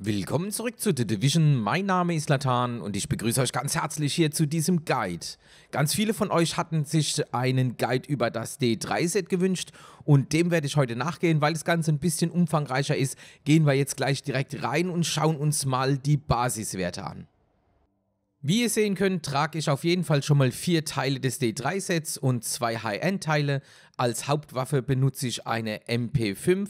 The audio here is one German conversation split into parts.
Willkommen zurück zu The Division, mein Name ist Latan und ich begrüße euch ganz herzlich hier zu diesem Guide. Ganz viele von euch hatten sich einen Guide über das D3-Set gewünscht und dem werde ich heute nachgehen, weil das Ganze ein bisschen umfangreicher ist, gehen wir jetzt gleich direkt rein und schauen uns mal die Basiswerte an. Wie ihr sehen könnt, trage ich auf jeden Fall schon mal vier Teile des D3-Sets und zwei High-End-Teile. Als Hauptwaffe benutze ich eine MP5.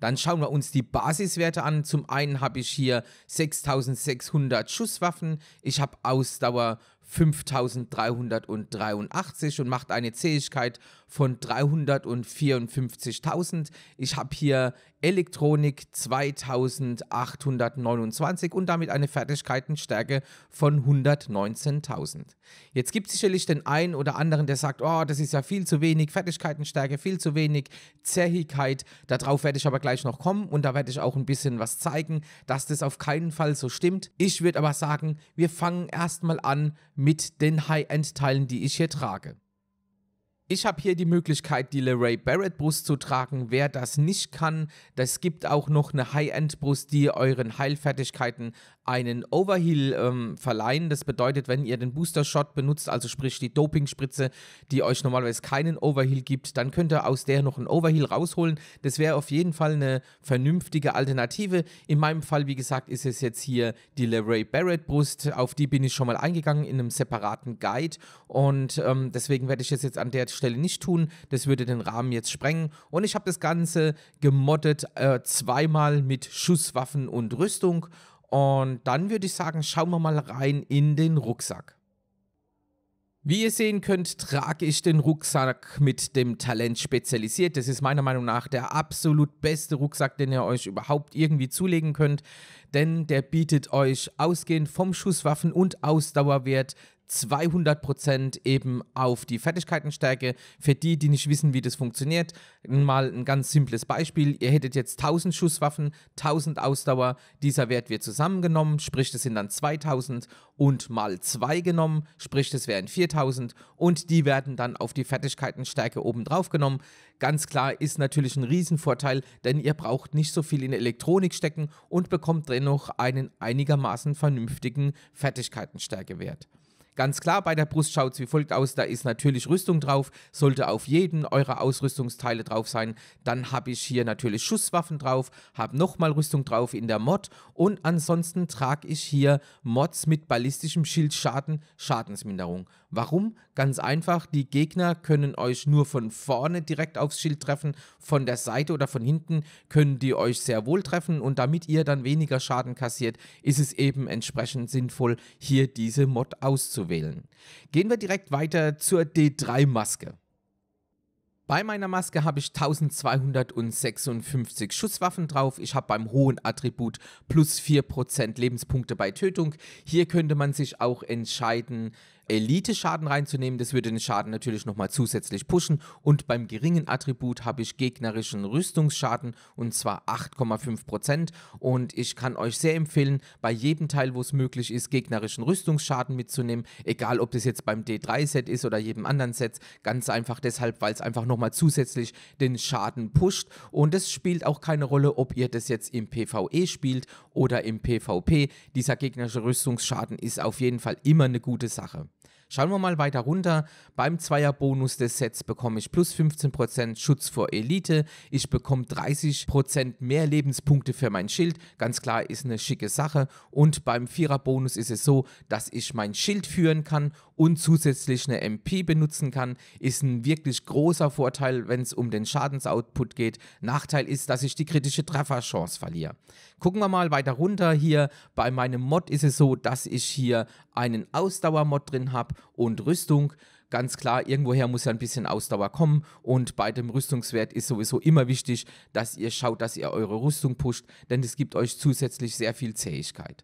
Dann schauen wir uns die Basiswerte an. Zum einen habe ich hier 6600 Schusswaffen. Ich habe Ausdauer 5383 und macht eine Zähigkeit von 354.000. Ich habe hier Elektronik 2829 und damit eine Fertigkeitenstärke von 119.000. Jetzt gibt es sicherlich den einen oder anderen, der sagt, oh, das ist ja viel zu wenig, Fertigkeitenstärke viel zu wenig, Zähigkeit, darauf werde ich aber gleich noch kommen und da werde ich auch ein bisschen was zeigen, dass das auf keinen Fall so stimmt. Ich würde aber sagen, wir fangen erstmal an mit den High-End-Teilen, die ich hier trage. Ich habe hier die Möglichkeit, die LeRae Barrett Brust zu tragen. Wer das nicht kann, das gibt auch noch eine High-End Brust, die euren Heilfertigkeiten einen Overheal ähm, verleihen. Das bedeutet, wenn ihr den Booster Shot benutzt, also sprich die Dopingspritze, die euch normalerweise keinen Overheal gibt, dann könnt ihr aus der noch einen Overheal rausholen. Das wäre auf jeden Fall eine vernünftige Alternative. In meinem Fall, wie gesagt, ist es jetzt hier die LeRae Barrett Brust. Auf die bin ich schon mal eingegangen in einem separaten Guide und ähm, deswegen werde ich es jetzt an der Stelle Stelle nicht tun. Das würde den Rahmen jetzt sprengen. Und ich habe das Ganze gemoddet äh, zweimal mit Schusswaffen und Rüstung. Und dann würde ich sagen, schauen wir mal rein in den Rucksack. Wie ihr sehen könnt, trage ich den Rucksack mit dem Talent spezialisiert. Das ist meiner Meinung nach der absolut beste Rucksack, den ihr euch überhaupt irgendwie zulegen könnt, denn der bietet euch ausgehend vom Schusswaffen- und Ausdauerwert 200% eben auf die Fertigkeitenstärke. Für die, die nicht wissen, wie das funktioniert, mal ein ganz simples Beispiel. Ihr hättet jetzt 1000 Schusswaffen, 1000 Ausdauer. Dieser Wert wird zusammengenommen, sprich das sind dann 2000 und mal 2 genommen, sprich das wären 4000 und die werden dann auf die Fertigkeitenstärke oben drauf genommen. Ganz klar ist natürlich ein Riesenvorteil, denn ihr braucht nicht so viel in Elektronik stecken und bekommt dennoch einen einigermaßen vernünftigen Fertigkeitenstärkewert. Ganz klar, bei der Brust schaut es wie folgt aus, da ist natürlich Rüstung drauf, sollte auf jeden eurer Ausrüstungsteile drauf sein. Dann habe ich hier natürlich Schusswaffen drauf, habe nochmal Rüstung drauf in der Mod und ansonsten trage ich hier Mods mit ballistischem Schildschaden, Schadensminderung. Warum? Ganz einfach, die Gegner können euch nur von vorne direkt aufs Schild treffen, von der Seite oder von hinten können die euch sehr wohl treffen und damit ihr dann weniger Schaden kassiert, ist es eben entsprechend sinnvoll, hier diese Mod auszuwählen. Gehen wir direkt weiter zur D3-Maske. Bei meiner Maske habe ich 1256 Schusswaffen drauf. Ich habe beim hohen Attribut plus 4% Lebenspunkte bei Tötung. Hier könnte man sich auch entscheiden, Elite-Schaden reinzunehmen. Das würde den Schaden natürlich nochmal zusätzlich pushen. Und beim geringen Attribut habe ich gegnerischen Rüstungsschaden und zwar 8,5%. Und ich kann euch sehr empfehlen, bei jedem Teil, wo es möglich ist, gegnerischen Rüstungsschaden mitzunehmen. Egal, ob das jetzt beim D3-Set ist oder jedem anderen Set. Ganz einfach deshalb, weil es einfach nochmal zusätzlich den Schaden pusht. Und es spielt auch keine Rolle, ob ihr das jetzt im PvE spielt oder im PvP. Dieser gegnerische Rüstungsschaden ist auf jeden Fall immer eine gute Sache. Schauen wir mal weiter runter. Beim Zweierbonus des Sets bekomme ich plus 15% Schutz vor Elite. Ich bekomme 30% mehr Lebenspunkte für mein Schild. Ganz klar ist eine schicke Sache. Und beim Viererbonus ist es so, dass ich mein Schild führen kann und zusätzlich eine MP benutzen kann. Ist ein wirklich großer Vorteil, wenn es um den Schadensoutput geht. Nachteil ist, dass ich die kritische Trefferchance verliere. Gucken wir mal weiter runter hier. Bei meinem Mod ist es so, dass ich hier einen Ausdauermod drin habe und Rüstung. Ganz klar, irgendwoher muss ja ein bisschen Ausdauer kommen und bei dem Rüstungswert ist sowieso immer wichtig, dass ihr schaut, dass ihr eure Rüstung pusht, denn es gibt euch zusätzlich sehr viel Zähigkeit.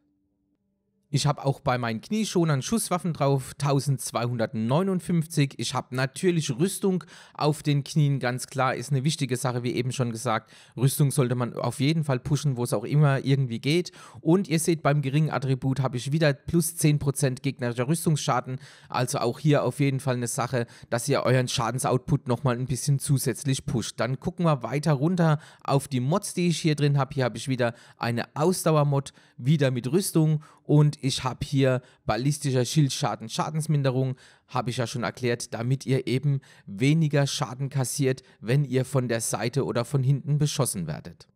Ich habe auch bei meinen Knieschonern Schusswaffen drauf, 1259. Ich habe natürlich Rüstung auf den Knien, ganz klar, ist eine wichtige Sache, wie eben schon gesagt. Rüstung sollte man auf jeden Fall pushen, wo es auch immer irgendwie geht. Und ihr seht, beim geringen Attribut habe ich wieder plus 10% gegnerischer Rüstungsschaden. Also auch hier auf jeden Fall eine Sache, dass ihr euren Schadensoutput nochmal ein bisschen zusätzlich pusht. Dann gucken wir weiter runter auf die Mods, die ich hier drin habe. Hier habe ich wieder eine Ausdauermod, wieder mit Rüstung und ich habe hier ballistischer Schildschaden, Schadensminderung, habe ich ja schon erklärt, damit ihr eben weniger Schaden kassiert, wenn ihr von der Seite oder von hinten beschossen werdet.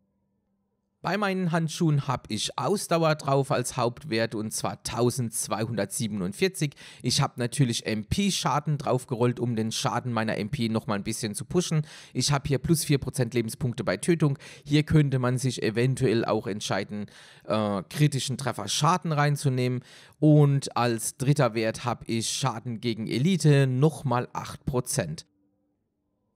Bei meinen Handschuhen habe ich Ausdauer drauf als Hauptwert und zwar 1247. Ich habe natürlich MP-Schaden draufgerollt, um den Schaden meiner MP nochmal ein bisschen zu pushen. Ich habe hier plus 4% Lebenspunkte bei Tötung. Hier könnte man sich eventuell auch entscheiden, äh, kritischen Treffer Schaden reinzunehmen. Und als dritter Wert habe ich Schaden gegen Elite nochmal 8%.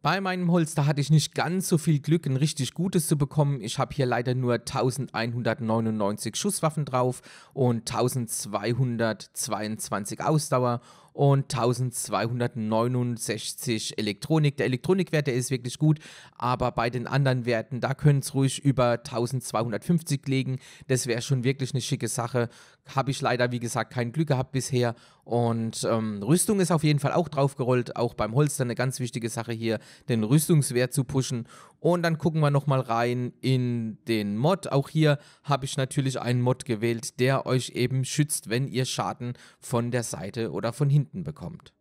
Bei meinem Holster hatte ich nicht ganz so viel Glück, ein richtig gutes zu bekommen. Ich habe hier leider nur 1199 Schusswaffen drauf und 1222 Ausdauer und 1269 Elektronik. Der Elektronikwert, der ist wirklich gut, aber bei den anderen Werten, da können es ruhig über 1250 liegen. Das wäre schon wirklich eine schicke Sache. Habe ich leider, wie gesagt, kein Glück gehabt bisher. Und ähm, Rüstung ist auf jeden Fall auch draufgerollt, auch beim Holster eine ganz wichtige Sache hier, den Rüstungswert zu pushen. Und dann gucken wir nochmal rein in den Mod. Auch hier habe ich natürlich einen Mod gewählt, der euch eben schützt, wenn ihr Schaden von der Seite oder von hinten bekommt.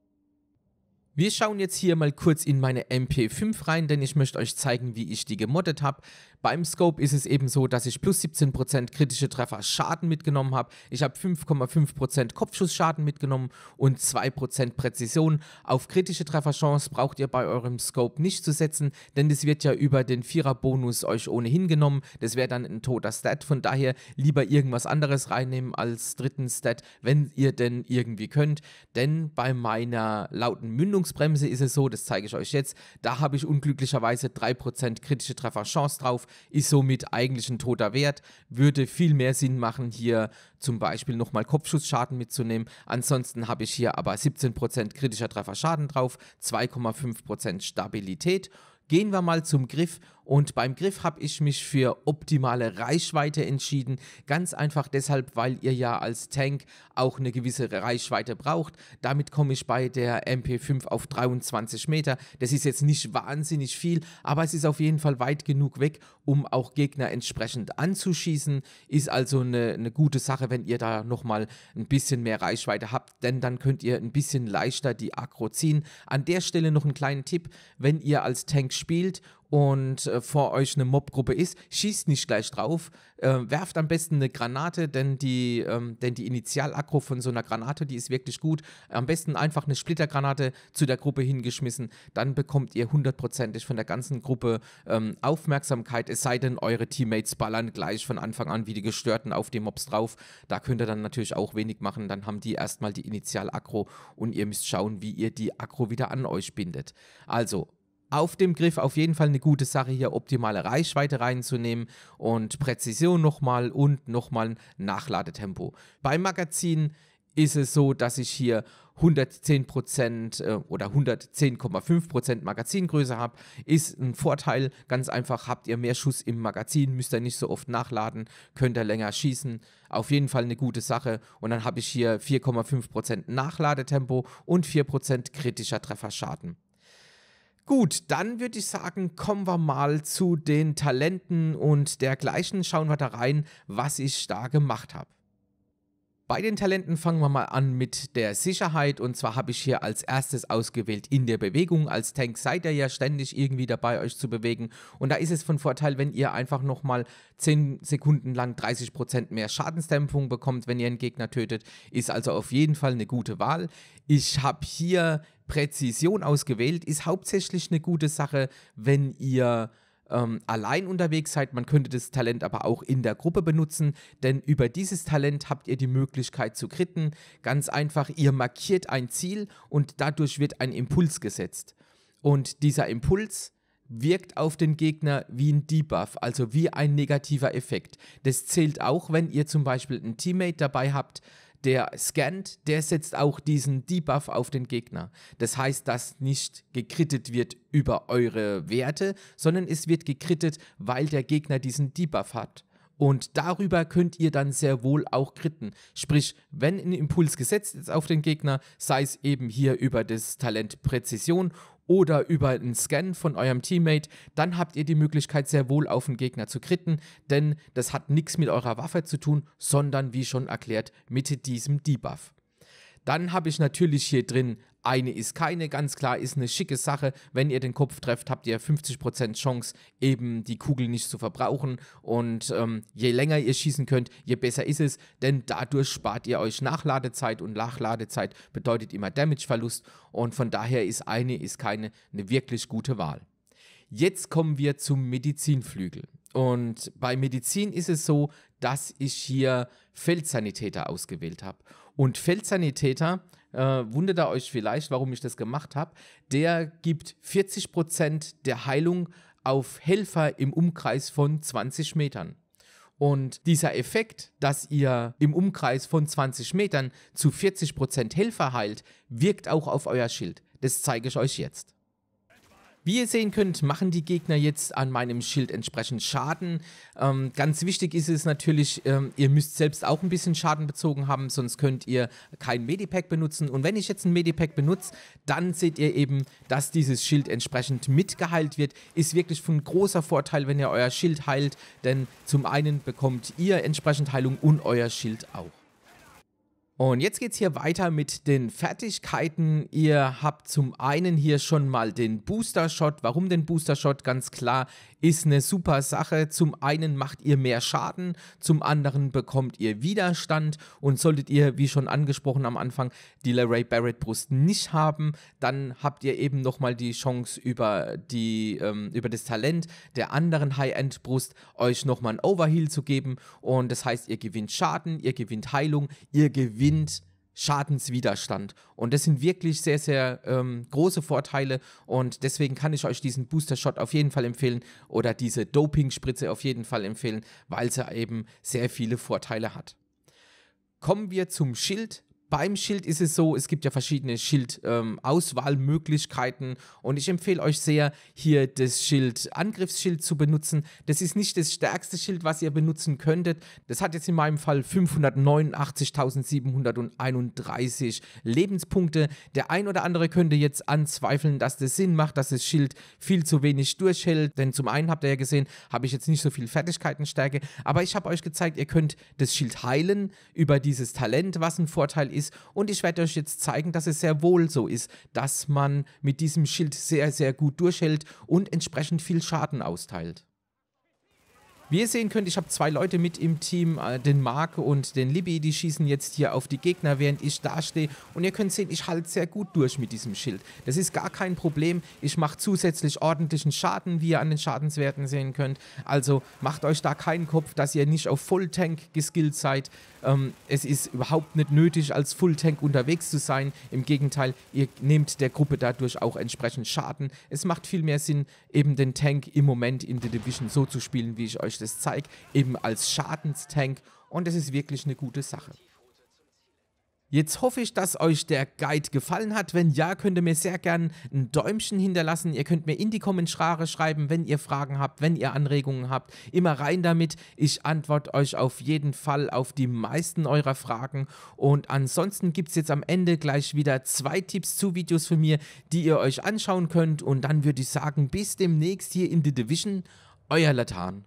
Wir schauen jetzt hier mal kurz in meine MP5 rein, denn ich möchte euch zeigen, wie ich die gemoddet habe. Beim Scope ist es eben so, dass ich plus 17% kritische Treffer Schaden mitgenommen habe. Ich habe 5,5% Kopfschussschaden mitgenommen und 2% Präzision. Auf kritische Trefferchance braucht ihr bei eurem Scope nicht zu setzen, denn das wird ja über den Vierer-Bonus euch ohnehin genommen. Das wäre dann ein toter Stat. Von daher lieber irgendwas anderes reinnehmen als dritten Stat, wenn ihr denn irgendwie könnt. Denn bei meiner lauten Mündungsbremse ist es so, das zeige ich euch jetzt, da habe ich unglücklicherweise 3% kritische Trefferchance drauf ist somit eigentlich ein toter Wert. Würde viel mehr Sinn machen, hier zum Beispiel nochmal Kopfschussschaden mitzunehmen. Ansonsten habe ich hier aber 17% kritischer Trefferschaden drauf, 2,5% Stabilität. Gehen wir mal zum Griff und beim Griff habe ich mich für optimale Reichweite entschieden. Ganz einfach deshalb, weil ihr ja als Tank auch eine gewisse Reichweite braucht. Damit komme ich bei der MP5 auf 23 Meter. Das ist jetzt nicht wahnsinnig viel, aber es ist auf jeden Fall weit genug weg, um auch Gegner entsprechend anzuschießen. Ist also eine, eine gute Sache, wenn ihr da nochmal ein bisschen mehr Reichweite habt, denn dann könnt ihr ein bisschen leichter die Akro ziehen. An der Stelle noch einen kleinen Tipp, wenn ihr als Tank spielt und äh, vor euch eine Mobgruppe ist, schießt nicht gleich drauf, äh, werft am besten eine Granate, denn die, ähm, denn die Initialaggro von so einer Granate, die ist wirklich gut. Am besten einfach eine Splittergranate zu der Gruppe hingeschmissen, dann bekommt ihr hundertprozentig von der ganzen Gruppe ähm, Aufmerksamkeit, es sei denn, eure Teammates ballern gleich von Anfang an wie die Gestörten auf die Mobs drauf. Da könnt ihr dann natürlich auch wenig machen, dann haben die erstmal die Initialaggro und ihr müsst schauen, wie ihr die Aggro wieder an euch bindet. Also, auf dem Griff auf jeden Fall eine gute Sache, hier optimale Reichweite reinzunehmen und Präzision nochmal und nochmal Nachladetempo. Beim Magazin ist es so, dass ich hier 110% äh, oder 110,5% Magazingröße habe, ist ein Vorteil. Ganz einfach, habt ihr mehr Schuss im Magazin, müsst ihr nicht so oft nachladen, könnt ihr länger schießen. Auf jeden Fall eine gute Sache. Und dann habe ich hier 4,5% Nachladetempo und 4% kritischer Trefferschaden. Gut, dann würde ich sagen, kommen wir mal zu den Talenten und dergleichen. Schauen wir da rein, was ich da gemacht habe. Bei den Talenten fangen wir mal an mit der Sicherheit und zwar habe ich hier als erstes ausgewählt in der Bewegung. Als Tank seid ihr ja ständig irgendwie dabei, euch zu bewegen und da ist es von Vorteil, wenn ihr einfach nochmal 10 Sekunden lang 30% mehr Schadensdämpfung bekommt, wenn ihr einen Gegner tötet. Ist also auf jeden Fall eine gute Wahl. Ich habe hier Präzision ausgewählt, ist hauptsächlich eine gute Sache, wenn ihr ähm, allein unterwegs seid. Man könnte das Talent aber auch in der Gruppe benutzen, denn über dieses Talent habt ihr die Möglichkeit zu kritten. Ganz einfach, ihr markiert ein Ziel und dadurch wird ein Impuls gesetzt. Und dieser Impuls wirkt auf den Gegner wie ein Debuff, also wie ein negativer Effekt. Das zählt auch, wenn ihr zum Beispiel einen Teammate dabei habt, der scannt, der setzt auch diesen Debuff auf den Gegner. Das heißt, dass nicht gekrittet wird über eure Werte, sondern es wird gekrittet, weil der Gegner diesen Debuff hat. Und darüber könnt ihr dann sehr wohl auch kritten. Sprich, wenn ein Impuls gesetzt ist auf den Gegner, sei es eben hier über das Talent Präzision oder über einen Scan von eurem Teammate, dann habt ihr die Möglichkeit, sehr wohl auf den Gegner zu kritten, denn das hat nichts mit eurer Waffe zu tun, sondern wie schon erklärt, mit diesem Debuff. Dann habe ich natürlich hier drin, eine ist keine, ganz klar, ist eine schicke Sache. Wenn ihr den Kopf trefft, habt ihr 50% Chance, eben die Kugel nicht zu verbrauchen. Und ähm, je länger ihr schießen könnt, je besser ist es, denn dadurch spart ihr euch Nachladezeit und Nachladezeit bedeutet immer Damageverlust. Und von daher ist eine, ist keine, eine wirklich gute Wahl. Jetzt kommen wir zum Medizinflügel. Und bei Medizin ist es so, dass ich hier Feldsanitäter ausgewählt habe. Und Feldsanitäter, äh, wundert ihr euch vielleicht, warum ich das gemacht habe, der gibt 40% der Heilung auf Helfer im Umkreis von 20 Metern. Und dieser Effekt, dass ihr im Umkreis von 20 Metern zu 40% Helfer heilt, wirkt auch auf euer Schild. Das zeige ich euch jetzt. Wie ihr sehen könnt, machen die Gegner jetzt an meinem Schild entsprechend Schaden. Ähm, ganz wichtig ist es natürlich, ähm, ihr müsst selbst auch ein bisschen Schaden bezogen haben, sonst könnt ihr kein Medipack benutzen. Und wenn ich jetzt ein Medipack benutze, dann seht ihr eben, dass dieses Schild entsprechend mitgeheilt wird. Ist wirklich von großer Vorteil, wenn ihr euer Schild heilt, denn zum einen bekommt ihr entsprechend Heilung und euer Schild auch. Und jetzt geht es hier weiter mit den Fertigkeiten. Ihr habt zum einen hier schon mal den Booster Shot. Warum den Booster Shot? Ganz klar, ist eine super Sache. Zum einen macht ihr mehr Schaden, zum anderen bekommt ihr Widerstand und solltet ihr, wie schon angesprochen am Anfang, die Larry Barrett Brust nicht haben, dann habt ihr eben nochmal die Chance über, die, ähm, über das Talent der anderen High-End Brust euch nochmal ein Overheal zu geben und das heißt, ihr gewinnt Schaden, ihr gewinnt Heilung, ihr gewinnt Schadenswiderstand. Und das sind wirklich sehr, sehr ähm, große Vorteile. Und deswegen kann ich euch diesen Booster-Shot auf jeden Fall empfehlen oder diese Doping-Spritze auf jeden Fall empfehlen, weil sie eben sehr viele Vorteile hat. Kommen wir zum Schild beim Schild ist es so, es gibt ja verschiedene Schildauswahlmöglichkeiten ähm, und ich empfehle euch sehr, hier das Schild Angriffsschild zu benutzen. Das ist nicht das stärkste Schild, was ihr benutzen könntet. Das hat jetzt in meinem Fall 589.731 Lebenspunkte. Der ein oder andere könnte jetzt anzweifeln, dass das Sinn macht, dass das Schild viel zu wenig durchhält, denn zum einen habt ihr ja gesehen, habe ich jetzt nicht so viel Fertigkeitenstärke, aber ich habe euch gezeigt, ihr könnt das Schild heilen über dieses Talent, was ein Vorteil ist ist. Und ich werde euch jetzt zeigen, dass es sehr wohl so ist, dass man mit diesem Schild sehr, sehr gut durchhält und entsprechend viel Schaden austeilt. Wie ihr sehen könnt, ich habe zwei Leute mit im Team, äh, den Mark und den Libby, die schießen jetzt hier auf die Gegner, während ich dastehe. Und ihr könnt sehen, ich halte sehr gut durch mit diesem Schild. Das ist gar kein Problem. Ich mache zusätzlich ordentlichen Schaden, wie ihr an den Schadenswerten sehen könnt. Also macht euch da keinen Kopf, dass ihr nicht auf full geskillt seid. Ähm, es ist überhaupt nicht nötig, als full unterwegs zu sein. Im Gegenteil, ihr nehmt der Gruppe dadurch auch entsprechend Schaden. Es macht viel mehr Sinn, eben den Tank im Moment in der Division so zu spielen, wie ich euch schlechtes Zeug eben als Schadenstank und es ist wirklich eine gute Sache. Jetzt hoffe ich, dass euch der Guide gefallen hat. Wenn ja, könnt ihr mir sehr gerne ein Däumchen hinterlassen. Ihr könnt mir in die Kommentare schreiben, wenn ihr Fragen habt, wenn ihr Anregungen habt. Immer rein damit. Ich antworte euch auf jeden Fall auf die meisten eurer Fragen. Und ansonsten gibt es jetzt am Ende gleich wieder zwei Tipps zu Videos von mir, die ihr euch anschauen könnt. Und dann würde ich sagen, bis demnächst hier in The Division. Euer Latan.